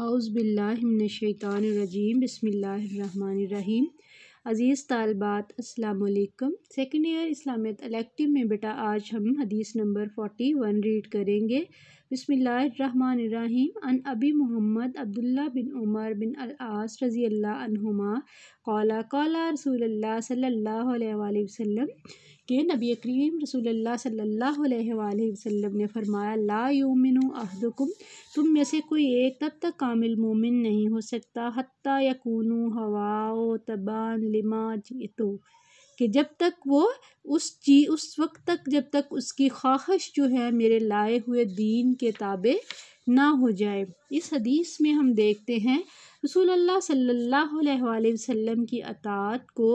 आउज़बिल्लाशैतानरजीम बसमीम अज़ीज़ तालबात असलकम second year इस्लामियत अलेक्टिव में बेटा आज हम हदीस नंबर फोटी वन रीड करेंगे बसमीम अन अबी मोहम्मद अब्दुल्ला बिन उमर बिन अलास रज़ी अल्लाहुमा कौला कौला रसूल सल्ला वसम के नबी करीम रसूल सल्ला वसम ने फरमाया ला योमिन अहदुकुम तुम में से कोई एक तब तक कामिल मोमिन नहीं हो सकता हती यकून हवाओ तबान लिमा जीतो कि जब तक वो उस ची उस वक्त तक जब तक उसकी ख्वाहिश जो है मेरे लाए हुए दीन के ताबे ना हो जाए इस हदीस में हम देखते हैं रसूल अल्लाह सल्लल्लाहु अलैहि वसल्लम की अतात को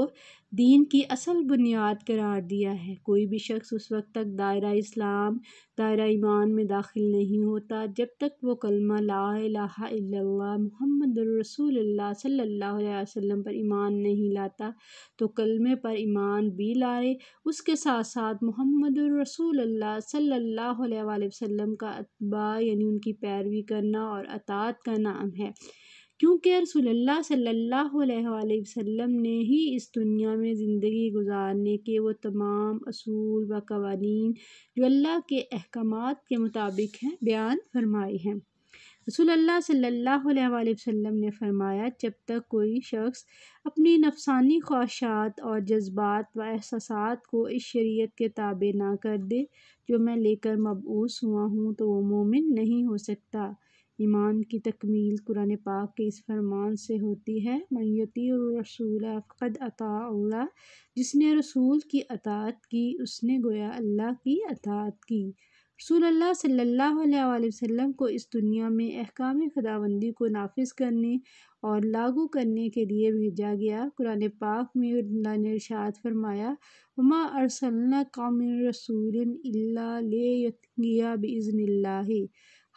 दीन की असल बुनियाद करार दिया है कोई भी शख्स उस वक्त तक दायरा इस्लाम दायरा ईमान में दाखिल नहीं होता जब तक वो कलमा ला मोहम्मद रसूलुल्लाह सल्लल्लाहु अलैहि वसल्लम पर ईमान नहीं लाता तो कलमे पर ईमान भी लाए उसके साथ साथ मोहम्मद रसूल अलैहि वसल्लम का अतबा यानी उनकी पैरवी करना और अतात का नाम है क्योंकि रसोल्ला सल्ला वसम ने ही इस दुनिया में ज़िंदगी गुजारने के वो तमाम असूल व कवानी जो अल्लाह के अहकाम के मुताबिक हैं बयान फरमाए हैं रसूलुल्लाह सल्लल्लाहु अलैहि वसल्लम ने फरमाया जब तक कोई शख्स अपनी नफसानी ख्वाहिशात और जज्बात व एहसास को इस शरीयत के ताबे ना कर दे जो मैं लेकर मबूस हुआ हूँ तो वो मोमिन नहीं हो सकता ईमान की तकमील कुरान पाक के इस फरमान से होती है मैती रसूल फ़द अता जिसने रसूल की अतात की उसने गोया अल्लाह की अतात की रसूल सल्ला को इस दुनिया में अहकाम खुदाबंदी को नाफिज करने और लागू करने के लिए भेजा गया कुरान पाक में ने इरशाद फरमाया उमा अरसल्ला कौम रसूलिया बज़न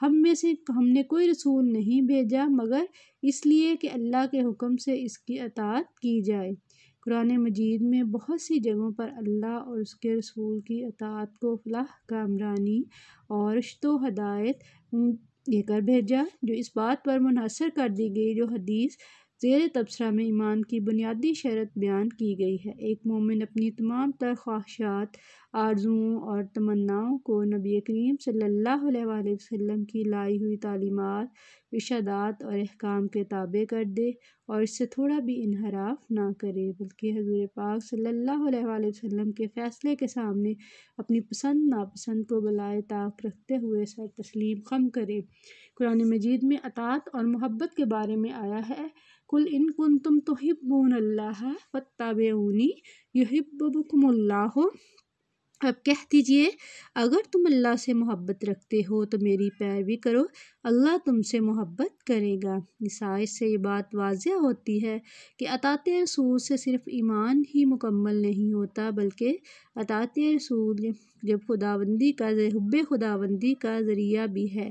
हम में से हमने कोई रसूल नहीं भेजा मगर इसलिए कि अल्लाह के हुक्म से इसकी अतात की जाए कुरान मजीद में बहुत सी जगहों पर अल्लाह और उसके रसूल की अतात को फलाह कामरानी और शतो हदायत देकर भेजा जो इस बात पर मुनसर कर दी गई जो हदीस जेर तबसरा में ईमान की बुनियादी शरत बयान की गई है एक मोमिन अपनी तमाम तर ख्वाहिशात आरज़ुओं और तमन्नाओं को नबी करीम सल्लल्लाहु अलैहि वसल्लम की लाई हुई तालीमत इशादात और अहकाम के ताबे कर दे और इससे थोड़ा भी इनहराफ ना करे बल्कि हजूर पाक सल्लल्लाहु अलैहि वसल्लम के फ़ैसले के सामने अपनी पसंद नापसंद को बलाए ताक रखते हुए सर तस्लीम कम करे कुरान मजीद में अतात और मोहब्बत के बारे में आया है कुल इन कुन तुम तो हिब्बून अल्लाह फ़ताबूनी यहिब्बुकमुल्लाह अब कह दीजिए अगर तुम अल्लाह से मोहब्बत रखते हो तो मेरी पैरवी करो अल्लाह तुमसे मोहब्बत करेगा निसाइश से ये बात वाज होती है कि अतात रसूल से सिर्फ ईमान ही मुकम्मल नहीं होता बल्कि अतात रसूल जब खुदाबंदी का हब्ब खुदाबंदी का ज़रिया भी है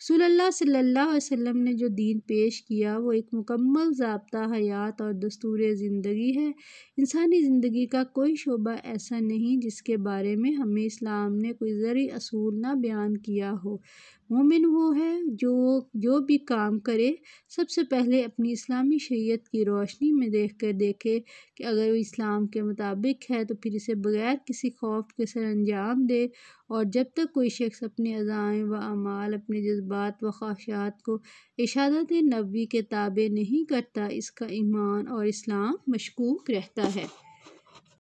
रसूलुल्लाह सल्लल्लाहु अलैहि वसल्लम ने जो दीन पेश किया वो एक मुकम्मल जबता हयात और दस्तूर ज़िंदगी है इंसानी ज़िंदगी का कोई शोबा ऐसा नहीं जिसके बारे में हमें इस्लाम ने कोई ज़रूरी असूल ना बयान किया हो मोमिन वो है जो जो भी काम करे सबसे पहले अपनी इस्लामी शरीयत की रोशनी में देख कर देखे कि अगर वो इस्लाम के मुताबिक है तो फिर इसे बग़ैर किसी खौफ के सर अंजाम दे और जब तक कोई शख्स अपने अज़ाएँ व अमाल अपने जज्बात व ख्वाहिशात को इशादत नबी के ताबे नहीं करता इसका ईमान और इस्लाम मशकूक रहता है